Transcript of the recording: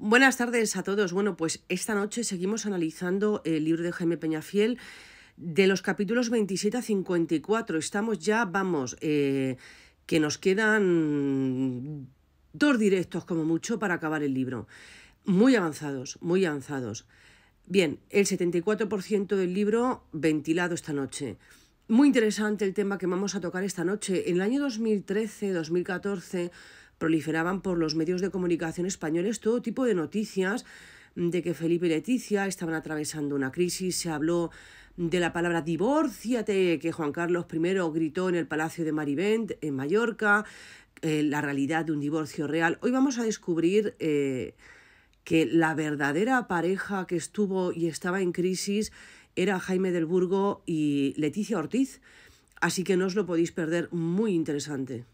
Buenas tardes a todos. Bueno, pues esta noche seguimos analizando el libro de Jaime Peñafiel de los capítulos 27 a 54. Estamos ya, vamos, eh, que nos quedan dos directos como mucho para acabar el libro. Muy avanzados, muy avanzados. Bien, el 74% del libro ventilado esta noche. Muy interesante el tema que vamos a tocar esta noche. En el año 2013, 2014 proliferaban por los medios de comunicación españoles todo tipo de noticias mm, de que Felipe y Leticia estaban atravesando una crisis, se habló de la palabra divorciate que Juan Carlos I gritó en el Palacio de Marivent en Mallorca, eh, la realidad de un divorcio real. Hoy vamos a descubrir eh, que la verdadera pareja que estuvo y estaba en crisis era Jaime del Burgo y Leticia Ortiz, así que no os lo podéis perder, muy interesante.